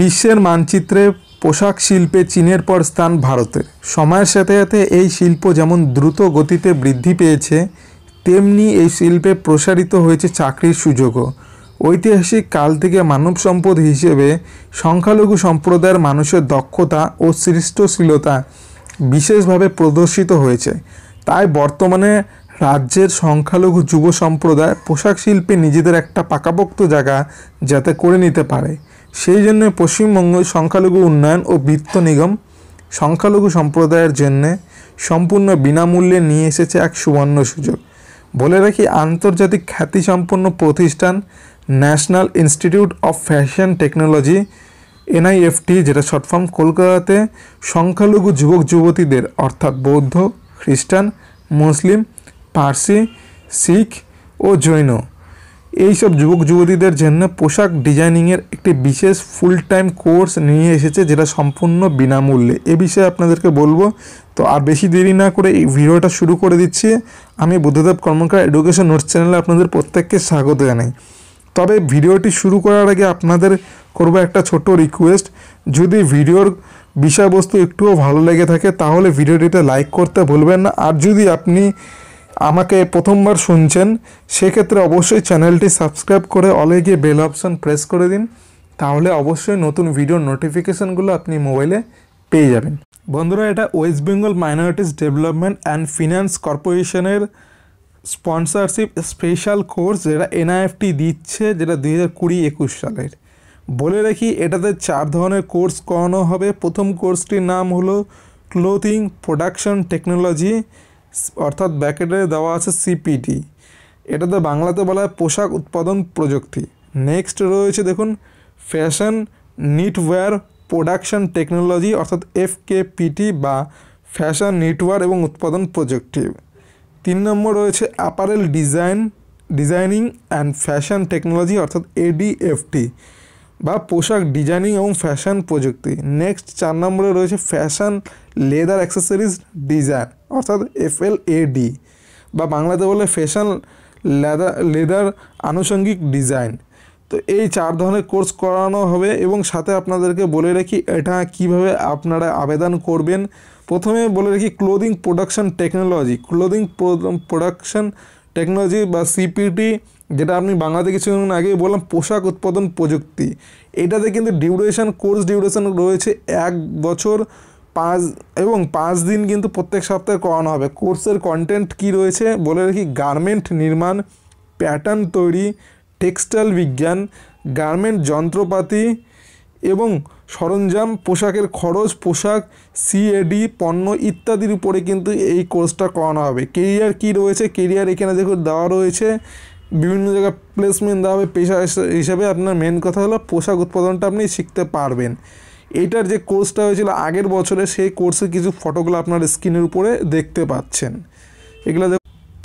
বিশ্বের মানচিত্রে পোশাক শিল্পে চীনের পর স্থান ভারতের সময়ের সাথে সাথে এই শিল্প যেমন দ্রুত গতিতে বৃদ্ধি পেয়েছে তেমনি এই শিল্পে প্রসারিত হয়েছে চাকরির সুযোগও ঐতিহাসিক কাল থেকে মানব সম্পদ হিসেবে সংখ্যালঘু সম্প্রদায়ের মানুষের দক্ষতা ও সৃষ্টশীলতা বিশেষভাবে প্রদর্শিত হয়েছে তাই বর্তমানে রাজ্যের সংখ্যালঘু যুব সম্প্রদায় পোশাক শিল্পে নিজেদের একটা পাকাপোক্ত জায়গা যাতে করে নিতে পারে সেই জন্য পশ্চিমবঙ্গ সংখ্যালঘু উন্নয়ন ও বৃত্ত নিগম সংখ্যালঘু সম্প্রদায়ের জন্য সম্পূর্ণ বিনামূল্যে নিয়ে এসেছে এক সুবর্ণ সুযোগ বলে রাখি আন্তর্জাতিক খ্যাতিসম্পন্ন প্রতিষ্ঠান National Institute of Fashion Technology NIFT যেটা শর্টফর্ম কলকাতাতে সংখ্যালঘু যুবক যুবতীদের অর্থাৎ বৌদ্ধ খ্রিস্টান মুসলিম পার্সি শিখ ও জৈন এইসব যুবক যুবতীদের জন্য পোশাক ডিজাইনিংয়ের একটি বিশেষ ফুল টাইম কোর্স নিয়ে এসেছে যেটা সম্পূর্ণ বিনামূল্যে এ বিষয়ে আপনাদেরকে বলবো তো আর বেশি দেরি না করে এই ভিডিওটা শুরু করে দিচ্ছি আমি বুদ্ধদেব কর্মকার এডুকেশন নোটস চ্যানেলে আপনাদের প্রত্যেককে স্বাগত জানাই তবে ভিডিওটি শুরু করার আগে আপনাদের করব একটা ছোট রিকোয়েস্ট যদি ভিডিওর বিষয়বস্তু একটুও ভালো লেগে থাকে তাহলে ভিডিওটিতে লাইক করতে ভুলবেন না আর যদি আপনি আমাকে প্রথমবার শুনছেন সেক্ষেত্রে অবশ্যই চ্যানেলটি সাবস্ক্রাইব করে অলে গিয়ে বেল অপশান প্রেস করে দিন তাহলে অবশ্যই নতুন ভিডিও নোটিফিকেশানগুলো আপনি মোবাইলে পেয়ে যাবেন বন্ধুরা এটা West Bengal Minorities Development and Finance কর্পোরেশনের স্পন্সরশিপ স্পেশাল কোর্স যেটা এনআইএফটি দিচ্ছে যেটা দুই হাজার কুড়ি একুশ সালের বলে রাখি এটাতে চার ধরনের কোর্স করানো হবে প্রথম কোর্সটির নাম হলো ক্লোথিং প্রোডাকশন টেকনোলজি অর্থাৎ ব্যাকেটে দেওয়া আছে সিপিটি এটাতে বাংলাতে বলা হয় পোশাক উৎপাদন প্রযুক্তি নেক্সট রয়েছে দেখুন ফ্যাশন নিটওয়্যার প্রোডাকশন টেকনোলজি অর্থাৎ এফকেপিটি বা ফ্যাশন নেটওয়ার্ক এবং উৎপাদন প্রযুক্তি তিন নম্বর রয়েছে apparel design designing and fashion technology অর্থাৎ এডিএফটি বা পোশাক ডিজাইনিং এবং ফ্যাশন প্রযুক্তি নেক্সট চার নম্বরে রয়েছে ফ্যাশন লেদার অ্যাক্সেসরিজ ডিজাইন অর্থাৎ এফ এ এডি বা বাংলাতে বলে ফ্যাশন লেদার লেদার আনুষঙ্গিক ডিজাইন তো এই চার ধরনের কোর্স করানো হবে এবং সাথে আপনাদেরকে বলে রাখি এটা কিভাবে আপনারা আবেদন করবেন প্রথমে বলে রাখি clothing production technology clothing production technology বা সিপিটি যেটা আমি বাংলাতে কিছুদিন আগে বললাম পোশাক উৎপাদন প্রযুক্তি এটাতে কিন্তু ডিউরেশন কোর্স ডিউরেশন রয়েছে এক বছর পাঁচ এবং পাঁচ দিন কিন্তু প্রত্যেক সপ্তাহে করানো হবে কোর্সের কন্টেন্ট কি রয়েছে বলে রাখি গার্মেন্ট নির্মাণ প্যাটার্ন তৈরি টেক্সটাইল বিজ্ঞান গার্মেন্ট যন্ত্রপাতি এবং সরঞ্জাম পোশাকের খরচ পোশাক সিএডি পণ্য ইত্যাদির উপরে কিন্তু এই কোর্সটা করানো হবে কেরিয়ার কি রয়েছে কেরিয়ার এখানে দেখো দেওয়া রয়েছে বিভিন্ন জায়গায় প্লেসমেন্ট দেওয়া হবে পেশা হিসাবে আপনার মেন কথা হলো পোশাক উৎপাদনটা আপনি শিখতে পারবেন এটার যে কোর্সটা হয়েছিল আগের বছরে সেই কোর্সের কিছু ফটোগুলো আপনার স্ক্রিনের উপরে দেখতে পাচ্ছেন এগুলো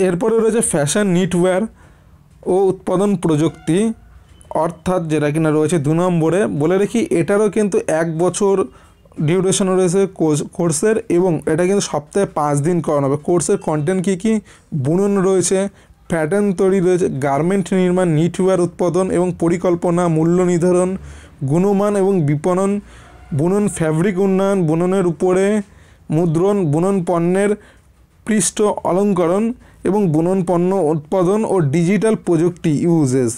এরপরে রয়েছে ফ্যাশন নিটওয়্যার ও উৎপাদন প্রযুক্তি অর্থাৎ যেটা কিনা রয়েছে দু নম্বরে বলে রেখি এটারও কিন্তু এক বছর ডিউরেশন রয়েছে কোর্সের এবং এটা কিন্তু সপ্তাহে পাঁচ দিন করানো হবে কোর্সের কন্টেন্ট কী কী বুনন রয়েছে প্যাটার্ন তৈরি রয়েছে গার্মেন্ট নির্মাণ নিটওয়্যার উৎপাদন এবং পরিকল্পনা মূল্য নির্ধারণ গুণমান এবং বিপণন বুনন ফ্যাব্রিক উন্নয়ন বুননের উপরে মুদ্রণ বুনন পণ্যের পৃষ্ঠ অলঙ্করণ এবং বুনন পণ্য উৎপাদন ও ডিজিটাল প্রযুক্তি ইউজেস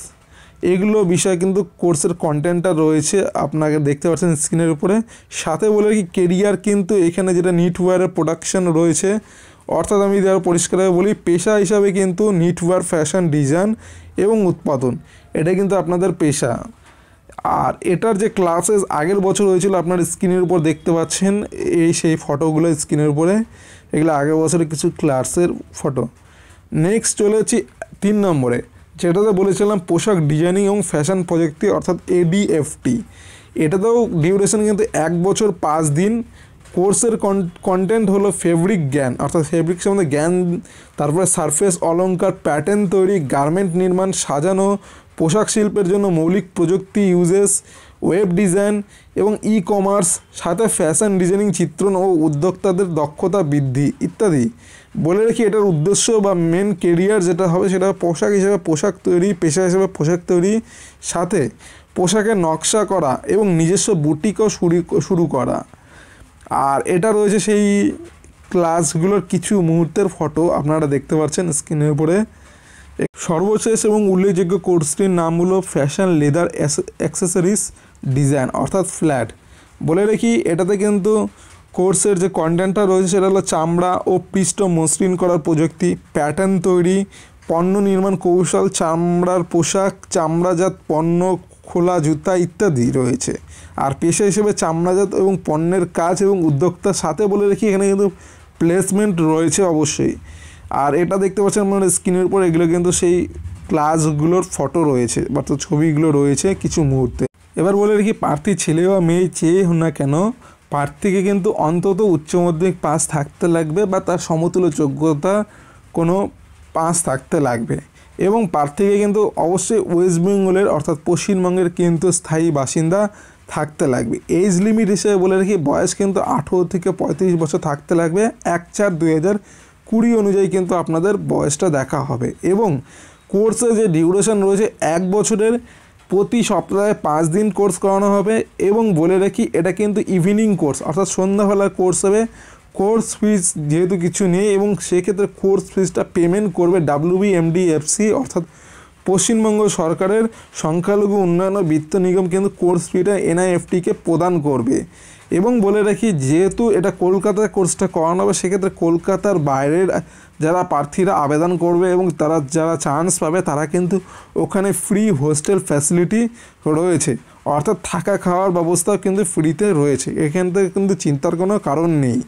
এগুলো বিষয়ে কিন্তু কোর্সের কন্টেন্টটা রয়েছে আপনাকে দেখতে পাচ্ছেন স্ক্রিনের উপরে সাথে বলে কি কেরিয়ার কিন্তু এখানে যেটা নিটওয়্যারের প্রোডাকশান রয়েছে অর্থাৎ আমি যদি আরও পরিষ্কারভাবে বলি পেশা হিসাবে কিন্তু নিটওয়ার ফ্যাশন ডিজাইন এবং উৎপাদন এটা কিন্তু আপনাদের পেশা আর এটার যে ক্লাসেস আগের বছর হয়েছিল আপনার স্ক্রিনের উপর দেখতে পাচ্ছেন এই সেই ফটোগুলো স্ক্রিনের উপরে এগুলো আগের বছরের কিছু ক্লাসের ফটো নেক্সট চলে যাচ্ছি তিন নম্বরে যেটাতে বলেছিলাম পোশাক ডিজাইনিং এবং ফ্যাশন প্রযুক্তি অর্থাৎ এডিএফটি এটাতেও ডিউরেশন কিন্তু এক বছর পাঁচ দিন কোর্সের কন্টেন্ট হলো ফেব্রিক জ্ঞান অর্থাৎ ফেব্রিক সম্বন্ধে জ্ঞান তারপরে সারফেস অলঙ্কার প্যাটার্ন তৈরি গার্মেন্ট নির্মাণ সাজানো পোশাক শিল্পের জন্য মৌলিক প্রযুক্তি ইউজেস ওয়েব ডিজাইন এবং ই কমার্স সাথে ফ্যাশন ডিজাইনিং চিত্রণ ও উদ্যোক্তাদের দক্ষতা বৃদ্ধি ইত্যাদি বলে রেখি এটার উদ্দেশ্য বা মেন কেরিয়ার যেটা হবে সেটা পোশাক হিসেবে পোশাক তৈরি পেশা হিসেবে পোশাক তৈরি সাথে পোশাকের নকশা করা এবং নিজস্ব বুটিকও শুরু শুরু করা আর এটা রয়েছে সেই ক্লাসগুলোর কিছু মুহূর্তের ফটো আপনারা দেখতে পাচ্ছেন স্ক্রিনের উপরে সর্বশেষ এবং উল্লেখযোগ্য কোর্সটির নাম হলো ফ্যাশন লেদার অ্যাক্সেসরিজ ডিজাইন অর্থাৎ ফ্ল্যাট বলে রেখি এটাতে কিন্তু কোর্সের যে কন্টেন্টটা রয়েছে সেটা হলো চামড়া ও পৃষ্ঠ মসৃণ করার প্রযুক্তি প্যাটার্ন তৈরি পণ্য নির্মাণ কৌশল চামড়ার পোশাক চামড়াজাত পণ্য খোলা জুতা ইত্যাদি রয়েছে আর পেশা হিসেবে চামড়াজাত এবং পণ্যের কাজ এবং উদ্যোক্তার সাথে বলে রেখি এখানে কিন্তু প্লেসমেন্ট রয়েছে অবশ্যই আর এটা দেখতে পাচ্ছেন মানে স্ক্রিনের উপর এগুলো কিন্তু সেই ক্লাসগুলোর ফটো রয়েছে বা তো ছবিগুলো রয়েছে কিছু মুহূর্তে এবার বলে রেখি প্রার্থী ছেলে বা মেয়ে চেয়ে হোক না কেন প্রার্থীকে কিন্তু অন্তত উচ্চ মাধ্যমিক পাস থাকতে লাগবে বা তার সমতুল্য যোগ্যতা কোনো পাঁচ থাকতে লাগবে এবং প্রার্থীকে কিন্তু অবশ্যই ওয়েস্ট বেঙ্গলের অর্থাৎ পশ্চিমবঙ্গের কিন্তু স্থায়ী বাসিন্দা থাকতে লাগবে এজ লিমিট হিসেবে বলে রাখি বয়স কিন্তু আঠেরো থেকে পঁয়ত্রিশ বছর থাকতে লাগবে এক চার দুই হাজার কুড়ি অনুযায়ী কিন্তু আপনাদের বয়সটা দেখা হবে এবং কোর্সের যে ডিউরেশন রয়েছে এক বছরের প্রতি সপ্তাহে পাঁচ দিন কোর্স করানো হবে এবং বলে রাখি এটা কিন্তু ইভিনিং কোর্স অর্থাৎ সন্ধ্যাবেলার কোর্স হবে কোর্স ফিজ যেহেতু কিছু নেই এবং সেক্ষেত্রে কোর্স ফিজটা পেমেন্ট করবে এমডিএফসি অর্থাৎ পশ্চিমবঙ্গ সরকারের সংখ্যালঘু উন্নয়ন বৃত্ত নিগম কিন্তু কোর্স ফিটা এনআইএফটিকে প্রদান করবে এবং বলে রাখি যেহেতু এটা কলকাতার কোর্সটা করানো হবে সেক্ষেত্রে কলকাতার বাইরের যারা প্রার্থীরা আবেদন করবে এবং তারা যারা চান্স পাবে তারা কিন্তু ওখানে ফ্রি হোস্টেল ফ্যাসিলিটি রয়েছে অর্থাৎ থাকা খাওয়ার ব্যবস্থাও কিন্তু ফ্রিতে রয়েছে এখান থেকে কিন্তু চিন্তার কোনো কারণ নেই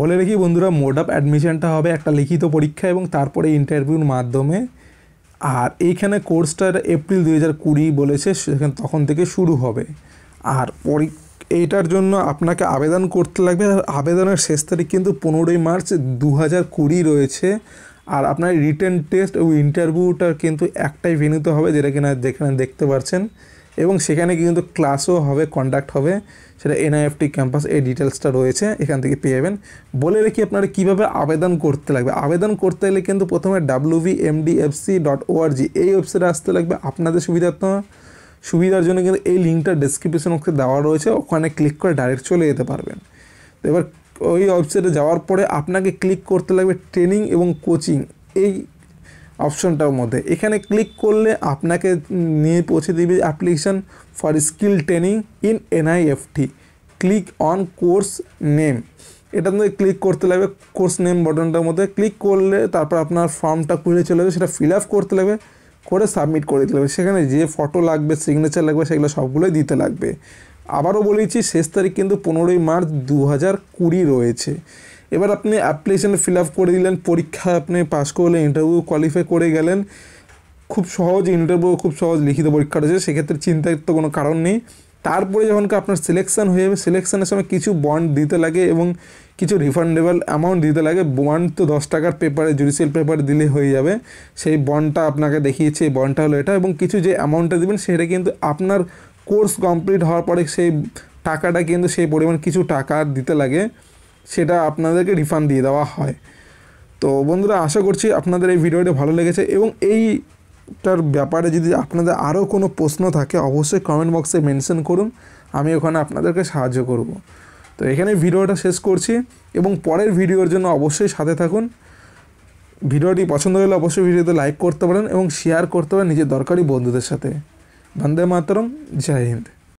বলে রেখি বন্ধুরা মোড আপ অ্যাডমিশনটা হবে একটা লিখিত পরীক্ষা এবং তারপরে ইন্টারভিউর মাধ্যমে আর এইখানে কোর্সটা এপ্রিল দুই হাজার কুড়ি বলেছে সেখানে তখন থেকে শুরু হবে আর পরী এইটার জন্য আপনাকে আবেদন করতে লাগবে আর আবেদনের শেষ তারিখ কিন্তু পনেরোই মার্চ দু হাজার কুড়ি রয়েছে আর আপনার রিটার্ন টেস্ট ও ইন্টারভিউটা কিন্তু একটাই ভেনুতে হবে যেটা কিনা যেখানে দেখতে পারছেন এবং সেখানে কিন্তু ক্লাসও হবে কন্ডাক্ট হবে সেটা এনআইএফটি ক্যাম্পাস এই ডিটেলসটা রয়েছে এখান থেকে পেয়ে যাবেন বলে রেখি আপনারা কীভাবে আবেদন করতে লাগবে আবেদন করতে গেলে কিন্তু প্রথমে এফ সি ডট ওআরজি এই ওয়েবসাইটে আসতে লাগবে আপনাদের তো সুবিধার জন্য কিন্তু এই লিঙ্কটা ডেসক্রিপশন বক্সে দেওয়া রয়েছে ওখানে ক্লিক করে ডাইরেক্ট চলে যেতে পারবেন তো এবার ওই ওয়েবসাইটে যাওয়ার পরে আপনাকে ক্লিক করতে লাগবে ট্রেনিং এবং কোচিং এই অপশনটার মধ্যে এখানে ক্লিক করলে আপনাকে নিয়ে পৌঁছে দিবে application for skill training in NIFT click on course name এটা মধ্যে ক্লিক করতে লাগবে কোর্স নেম বটনটার মধ্যে ক্লিক করলে তারপর আপনার ফর্মটা খুলে চলে যাবে সেটা ফিল আপ করতে লাগবে করে সাবমিট করে দিতে লাগবে সেখানে যে ফটো লাগবে সিগনেচার লাগবে সেগুলো সবগুলোই দিতে লাগবে আবারও বলেছি শেষ তারিখ কিন্তু পনেরোই মার্চ দু হাজার কুড়ি রয়েছে এবার আপনি অ্যাপ্লিকেশান ফিল আপ করে দিলেন পরীক্ষা আপনি পাস করলেন ইন্টারভিউ কোয়ালিফাই করে গেলেন খুব সহজ ইন্টারভিউ খুব সহজ লিখিত পরীক্ষা রয়েছে সেক্ষেত্রে চিন্তার তো কোনো কারণ নেই তারপরে যখন আপনার সিলেকশান হয়ে যাবে সিলেকশানের সময় কিছু বন্ড দিতে লাগে এবং কিছু রিফান্ডেবল অ্যামাউন্ট দিতে লাগে বন্ড তো দশ টাকার পেপারে জুডিশিয়াল পেপারে দিলে হয়ে যাবে সেই বন্ডটা আপনাকে দেখিয়েছে এই বন্ডটা হলো এটা এবং কিছু যে অ্যামাউন্টটা দেবেন সেটা কিন্তু আপনার কোর্স কমপ্লিট হওয়ার পরে সেই টাকাটা কিন্তু সেই পরিমাণ কিছু টাকা দিতে লাগে সেটা আপনাদেরকে রিফান্ড দিয়ে দেওয়া হয় তো বন্ধুরা আশা করছি আপনাদের এই ভিডিওটি ভালো লেগেছে এবং এইটার ব্যাপারে যদি আপনাদের আরও কোনো প্রশ্ন থাকে অবশ্যই কমেন্ট বক্সে মেনশন করুন আমি ওখানে আপনাদেরকে সাহায্য করব তো এখানে ভিডিওটা শেষ করছি এবং পরের ভিডিওর জন্য অবশ্যই সাথে থাকুন ভিডিওটি পছন্দ হলে অবশ্যই ভিডিওতে লাইক করতে পারেন এবং শেয়ার করতে পারেন নিজের দরকারি বন্ধুদের সাথে বন্দে মাতরম জয় হিন্দ